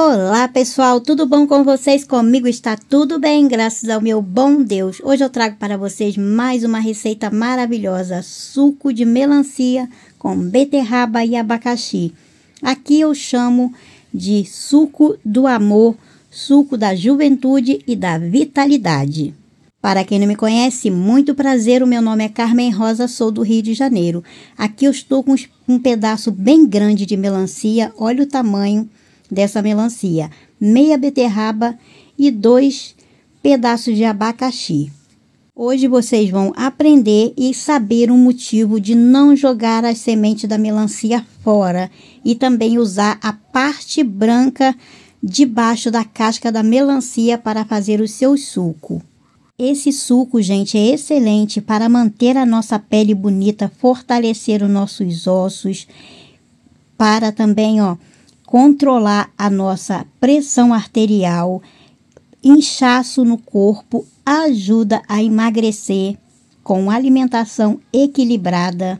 Olá pessoal, tudo bom com vocês? Comigo está tudo bem, graças ao meu bom Deus. Hoje eu trago para vocês mais uma receita maravilhosa: suco de melancia com beterraba e abacaxi. Aqui eu chamo de suco do amor, suco da juventude e da vitalidade. Para quem não me conhece, muito prazer, o meu nome é Carmen Rosa, sou do Rio de Janeiro. Aqui eu estou com um pedaço bem grande de melancia, olha o tamanho dessa melancia, meia beterraba e dois pedaços de abacaxi. Hoje vocês vão aprender e saber o um motivo de não jogar as sementes da melancia fora e também usar a parte branca debaixo da casca da melancia para fazer o seu suco. Esse suco, gente, é excelente para manter a nossa pele bonita, fortalecer os nossos ossos, para também, ó, controlar a nossa pressão arterial, inchaço no corpo, ajuda a emagrecer com alimentação equilibrada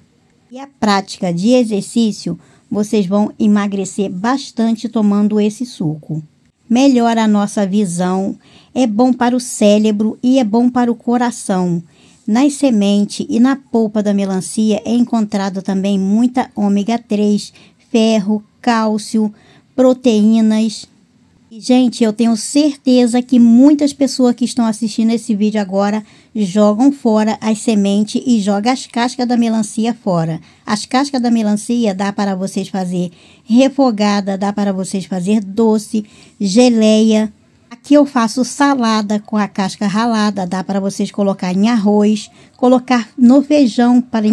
e a prática de exercício, vocês vão emagrecer bastante tomando esse suco. Melhora a nossa visão, é bom para o cérebro e é bom para o coração. Nas sementes e na polpa da melancia é encontrado também muita ômega 3, ferro, cálcio, proteínas. E, gente, eu tenho certeza que muitas pessoas que estão assistindo esse vídeo agora jogam fora as sementes e jogam as cascas da melancia fora. As cascas da melancia dá para vocês fazer refogada, dá para vocês fazer doce, geleia, Aqui eu faço salada com a casca ralada, dá para vocês colocar em arroz, colocar no feijão para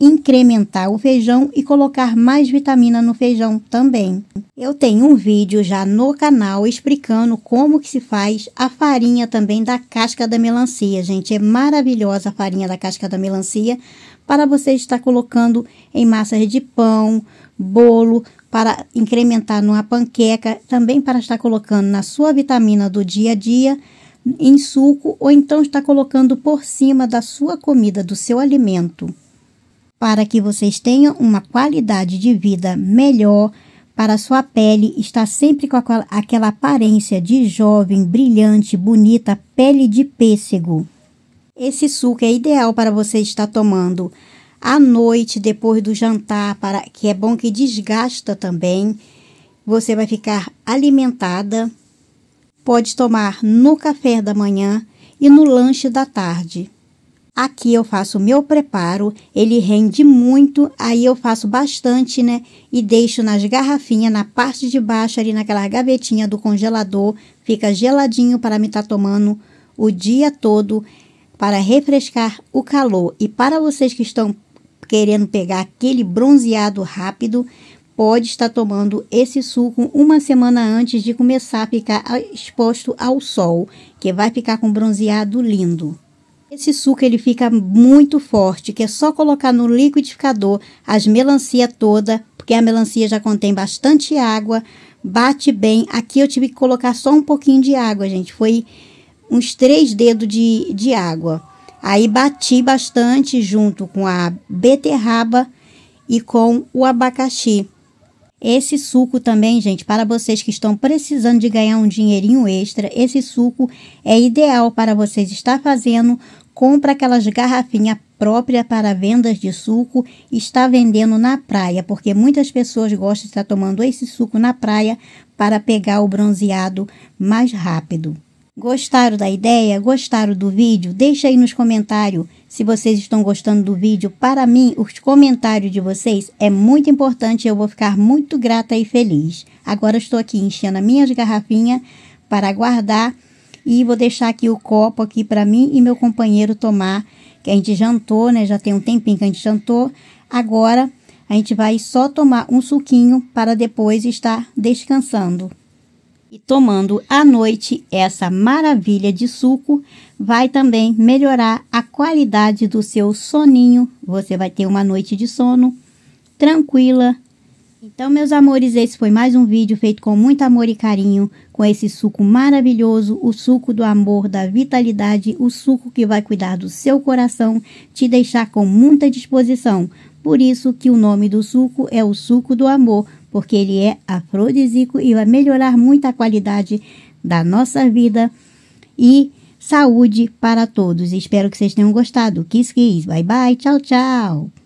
incrementar o feijão e colocar mais vitamina no feijão também. Eu tenho um vídeo já no canal explicando como que se faz a farinha também da casca da melancia, gente. É maravilhosa a farinha da casca da melancia para você estar colocando em massas de pão, bolo, para incrementar numa panqueca, também para estar colocando na sua vitamina do dia a dia, em suco ou então está colocando por cima da sua comida, do seu alimento. Para que vocês tenham uma qualidade de vida melhor, para a sua pele estar sempre com aquela, aquela aparência de jovem, brilhante, bonita, pele de pêssego. Esse suco é ideal para você estar tomando à noite, depois do jantar, para que é bom que desgasta também, você vai ficar alimentada. Pode tomar no café da manhã e no lanche da tarde. Aqui eu faço meu preparo, ele rende muito, aí eu faço bastante, né? E deixo nas garrafinhas, na parte de baixo, ali naquela gavetinha do congelador, fica geladinho para me estar tá tomando o dia todo para refrescar o calor. E para vocês que estão querendo pegar aquele bronzeado rápido, pode estar tomando esse suco uma semana antes de começar a ficar exposto ao sol, que vai ficar com bronzeado lindo. Esse suco ele fica muito forte, que é só colocar no liquidificador as melancia toda, porque a melancia já contém bastante água, bate bem. Aqui eu tive que colocar só um pouquinho de água, gente, foi uns três dedos de, de água. Aí bati bastante junto com a beterraba e com o abacaxi. Esse suco também, gente, para vocês que estão precisando de ganhar um dinheirinho extra, esse suco é ideal para vocês estar fazendo. Compra aquelas garrafinhas próprias para vendas de suco e está vendendo na praia, porque muitas pessoas gostam de estar tomando esse suco na praia para pegar o bronzeado mais rápido. Gostaram da ideia? Gostaram do vídeo? Deixa aí nos comentários se vocês estão gostando do vídeo. Para mim, os comentários de vocês é muito importante. Eu vou ficar muito grata e feliz. Agora estou aqui enchendo as minhas garrafinhas para guardar e vou deixar aqui o copo aqui para mim e meu companheiro tomar. Que a gente jantou, né? Já tem um tempinho que a gente jantou. Agora a gente vai só tomar um suquinho para depois estar descansando. E tomando à noite essa maravilha de suco, vai também melhorar a qualidade do seu soninho. Você vai ter uma noite de sono tranquila. Então, meus amores, esse foi mais um vídeo feito com muito amor e carinho, com esse suco maravilhoso, o suco do amor, da vitalidade, o suco que vai cuidar do seu coração, te deixar com muita disposição. Por isso que o nome do suco é o suco do amor, porque ele é afrodisíaco e vai melhorar muito a qualidade da nossa vida e saúde para todos. Espero que vocês tenham gostado. Kiss, kiss. Bye, bye. Tchau, tchau.